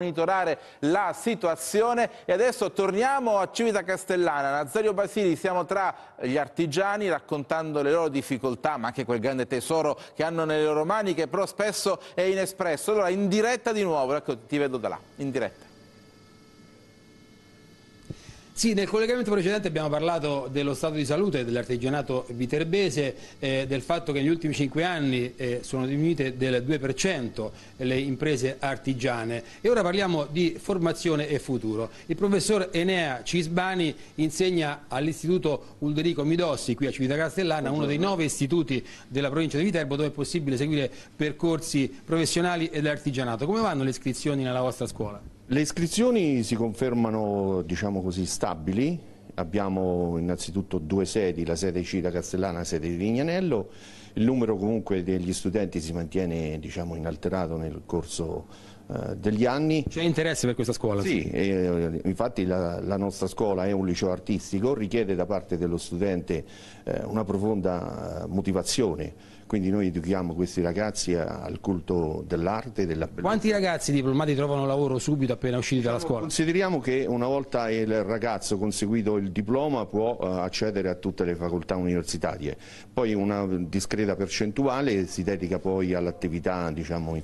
monitorare la situazione e adesso torniamo a Civita Castellana, Nazario Basili, siamo tra gli artigiani raccontando le loro difficoltà ma anche quel grande tesoro che hanno nelle loro mani che però spesso è inespresso, allora in diretta di nuovo, ecco ti vedo da là, in diretta. Sì, nel collegamento precedente abbiamo parlato dello stato di salute dell'artigianato viterbese, eh, del fatto che negli ultimi cinque anni eh, sono diminuite del 2% le imprese artigiane e ora parliamo di formazione e futuro. Il professor Enea Cisbani insegna all'istituto Ulderico Midossi qui a Civita Castellana, uno dei nove istituti della provincia di Viterbo dove è possibile seguire percorsi professionali ed artigianato. Come vanno le iscrizioni nella vostra scuola? Le iscrizioni si confermano diciamo così, stabili, abbiamo innanzitutto due sedi, la sede C da Castellana e la sede di Lignanello il numero comunque degli studenti si mantiene diciamo, inalterato nel corso eh, degli anni. C'è interesse per questa scuola? Sì, eh, infatti la, la, nostra scuola è un liceo artistico, richiede da parte dello studente eh, una profonda eh, motivazione, quindi noi educhiamo questi ragazzi al culto dell'arte. Della bellezza. Quanti ragazzi diplomati trovano lavoro subito appena usciti dalla diciamo, scuola? Consideriamo che una volta il ragazzo conseguito il diploma può eh, accedere a tutte le facoltà universitarie, poi una discrezione discreta percentuale si dedica poi all'attività diciamo, in,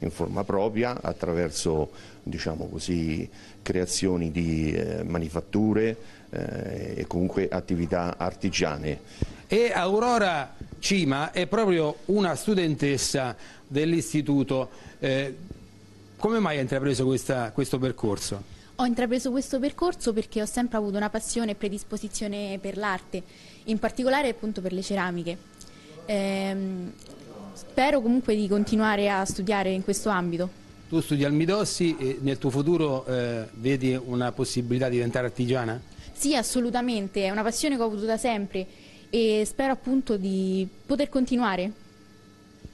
in, forma, propria attraverso diciamo così, creazioni di eh, manifatture eh, e comunque attività artigiane. E Aurora Cima è proprio una studentessa dell'istituto. Eh, come mai ha intrapreso questa, questo percorso? Ho intrapreso questo percorso perché ho sempre avuto una passione e predisposizione per l'arte, in particolare appunto per le ceramiche ehm, spero comunque di continuare a studiare in questo ambito. Tu studi al Midossi e nel tuo futuro eh, vedi una possibilità di diventare artigiana? Sì, assolutamente, è una passione che ho avuto da sempre e spero appunto di poter continuare.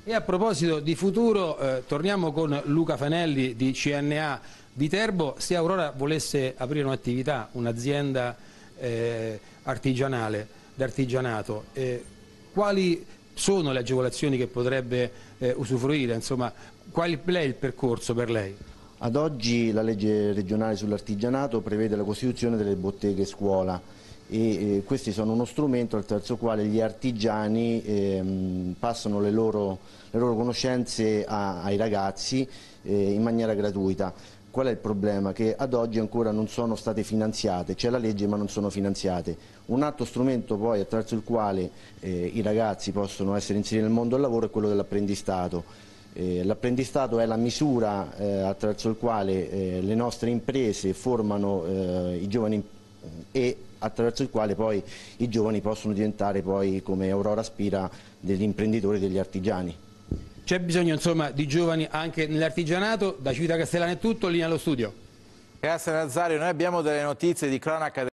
E a proposito di futuro, eh, torniamo con Luca Fanelli di CNA Viterbo. Se Aurora volesse aprire un'attività, un'azienda eh, artigianale, d'artigianato, eh, quali sono le agevolazioni che potrebbe eh, usufruire, insomma, qual è il percorso per lei? Ad oggi la legge regionale sull'artigianato prevede la costituzione delle botteghe scuola e eh, questi sono uno strumento attraverso il quale gli artigiani eh, passano le loro, le loro conoscenze a, ai ragazzi eh, in maniera gratuita. Qual è il problema? Che ad oggi ancora non sono state finanziate, c'è la legge ma non sono finanziate. Un altro strumento poi attraverso il quale eh, i ragazzi possono essere inseriti nel mondo del lavoro è quello dell'apprendistato. Eh, L'apprendistato è la misura eh, attraverso il quale eh, le nostre imprese formano eh, i giovani e attraverso il quale poi i giovani possono diventare poi come Aurora Spira degli imprenditori e degli artigiani. C'è bisogno insomma, di giovani anche nell'artigianato, da Civita Castellana è tutto, linea allo studio. Grazie Nazario, noi abbiamo delle notizie di cronaca